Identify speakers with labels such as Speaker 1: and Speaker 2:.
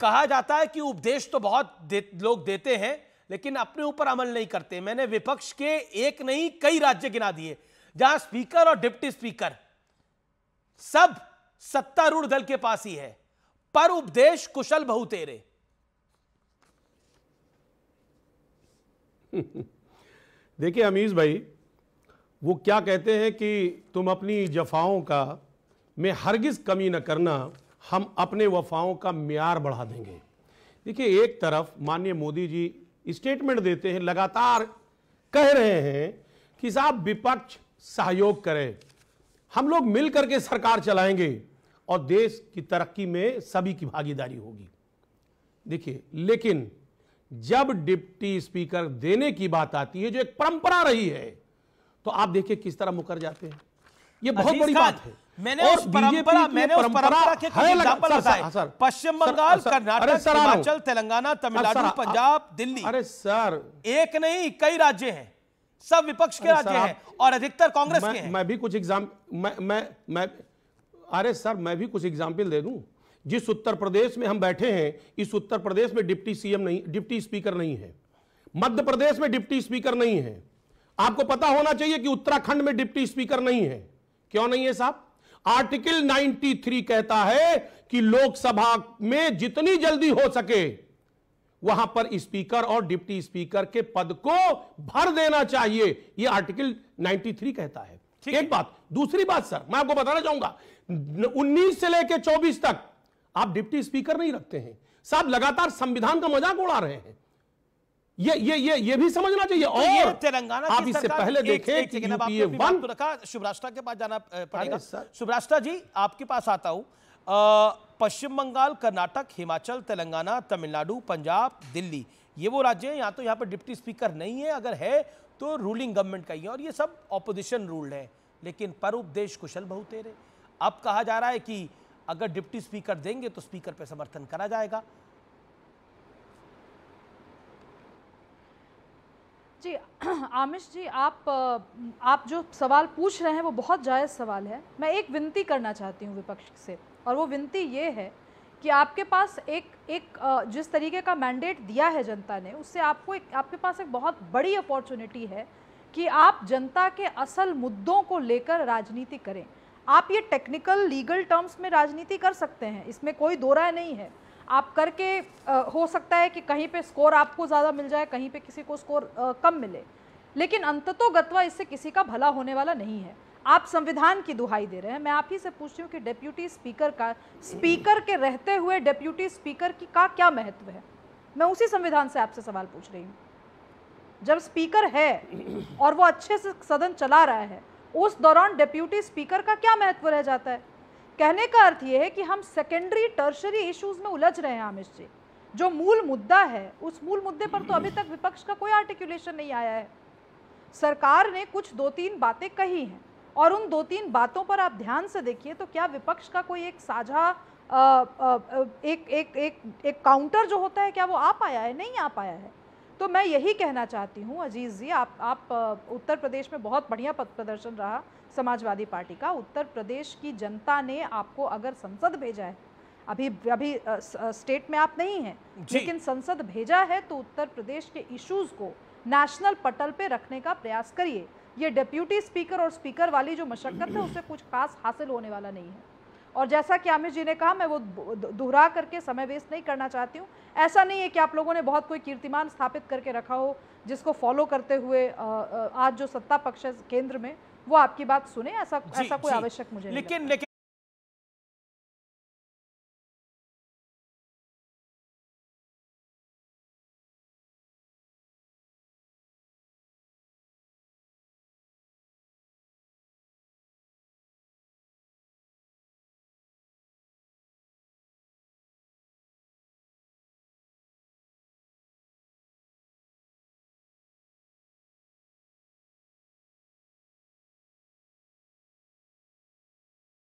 Speaker 1: कहा जाता है कि उपदेश तो बहुत दे, लोग देते हैं लेकिन अपने ऊपर अमल नहीं करते मैंने विपक्ष के एक नहीं कई राज्य गिना दिए जहां स्पीकर और डिप्टी स्पीकर सब सत्तारूढ़ दल के पास ही है पर उपदेश कुशल बहु तेरे
Speaker 2: देखिए अमीज भाई वो क्या कहते हैं कि तुम अपनी जफाओं का में हरगिज कमी न करना हम अपने वफाओं का म्यार बढ़ा देंगे देखिए एक तरफ माननीय मोदी जी स्टेटमेंट देते हैं लगातार कह रहे हैं कि साहब विपक्ष सहयोग करें हम लोग मिल करके सरकार चलाएंगे और देश की तरक्की में सभी की भागीदारी होगी देखिए लेकिन जब डिप्टी स्पीकर देने की बात आती है जो एक परंपरा रही है तो आप देखिए किस तरह मुकर जाते हैं
Speaker 1: ये बहुत बड़ी बात है मैंने उस परंपरा मैंने उस परंपरा के एग्जाम्पल बताए पश्चिम बंगाल कर्नाटक हिमाचल तेलंगाना तमिलनाडु पंजाब दिल्ली अरे सर एक नहीं कई राज्य हैं सब विपक्ष के राज्य हैं और अधिकतर कांग्रेस के हैं
Speaker 2: मैं भी कुछ एग्जाम मैं मैं अरे सर मैं भी कुछ एग्जाम्पल दे दूं जिस उत्तर प्रदेश में हम बैठे हैं इस उत्तर प्रदेश में डिप्टी सीएम नहीं डिप्टी स्पीकर नहीं है मध्य प्रदेश में डिप्टी स्पीकर नहीं है आपको पता होना चाहिए कि उत्तराखंड में डिप्टी स्पीकर नहीं है क्यों नहीं है साहब आर्टिकल 93 कहता है कि लोकसभा में जितनी जल्दी हो सके वहां पर स्पीकर और डिप्टी स्पीकर के पद को भर देना चाहिए यह आर्टिकल 93 कहता है एक बात दूसरी बात सर मैं आपको बताना चाहूंगा 19 से लेकर 24 तक आप डिप्टी स्पीकर नहीं रखते हैं साहब लगातार संविधान का मजाक उड़ा रहे हैं ये ये ये ये भी समझना चाहिए तो और ये तेलंगाना आप इससे पहले देखें कि यूपीए वन तो
Speaker 1: रखा शुभराष्ट्रा के पास जाना पड़ेगा शुभराष्ट्रा जी आपके पास आता हूं पश्चिम बंगाल कर्नाटक हिमाचल तेलंगाना तमिलनाडु पंजाब दिल्ली ये वो राज्य हैं यहाँ तो यहाँ पर डिप्टी स्पीकर नहीं है अगर है तो रूलिंग गवर्नमेंट का ही है और ये सब ऑपोजिशन रूल्ड है लेकिन पर उपदेश कुशल बहुत तेरे अब कहा जा रहा है कि अगर डिप्टी स्पीकर देंगे तो स्पीकर पर समर्थन करा जाएगा
Speaker 3: जी आमिश जी आप आप जो सवाल पूछ रहे हैं वो बहुत जायज़ सवाल है मैं एक विनती करना चाहती हूँ विपक्ष से और वो विनती ये है कि आपके पास एक एक जिस तरीके का मैंडेट दिया है जनता ने उससे आपको एक आपके पास एक बहुत बड़ी अपॉर्चुनिटी है कि आप जनता के असल मुद्दों को लेकर राजनीति करें आप ये टेक्निकल लीगल टर्म्स में राजनीति कर सकते हैं इसमें कोई दो राय नहीं है आप करके आ, हो सकता है कि कहीं पे स्कोर आपको ज़्यादा मिल जाए कहीं पे किसी को स्कोर आ, कम मिले लेकिन अंततोगत्वा इससे किसी का भला होने वाला नहीं है आप संविधान की दुहाई दे रहे हैं मैं आप ही से पूछ रही हूँ कि डेप्यूटी स्पीकर का स्पीकर के रहते हुए डेप्यूटी स्पीकर की का क्या महत्व है मैं उसी संविधान से आपसे सवाल पूछ रही हूँ जब स्पीकर है और वो अच्छे से सदन चला रहा है उस दौरान डेप्यूटी स्पीकर का क्या महत्व रह जाता है कहने का अर्थ ये है कि हम सेकेंडरी टर्शरी इश्यूज में उलझ रहे हैं अमित जी जो मूल मुद्दा है उस मूल मुद्दे पर तो अभी तक विपक्ष का कोई आर्टिकुलेशन नहीं आया है सरकार ने कुछ दो तीन बातें कही हैं और उन दो तीन बातों पर आप ध्यान से देखिए तो क्या विपक्ष का कोई एक साझा एक एक एक एक काउंटर जो होता है क्या वो आ पाया है नहीं आ पाया है तो मैं यही कहना चाहती हूँ अजीज़ जी आप आप उत्तर प्रदेश में बहुत बढ़िया प्रदर्शन रहा समाजवादी पार्टी का उत्तर प्रदेश की जनता ने आपको अगर संसद भेजा है अभी अभी स्टेट में आप नहीं हैं लेकिन संसद भेजा है तो उत्तर प्रदेश के इश्यूज को नेशनल पटल पे रखने का प्रयास करिए ये डिप्यूटी स्पीकर और स्पीकर वाली जो मशक्कत है उससे कुछ खास हासिल होने वाला नहीं है और जैसा कि आमिर जी ने कहा मैं वो दोहरा करके समय वेस्ट नहीं करना चाहती हूँ ऐसा नहीं है कि आप लोगों ने बहुत कोई कीर्तिमान स्थापित करके रखा हो जिसको फॉलो करते हुए आज जो सत्ता पक्ष है केंद्र में वो आपकी बात सुने ऐसा ऐसा कोई आवश्यक मुझे लेकिन लेकिन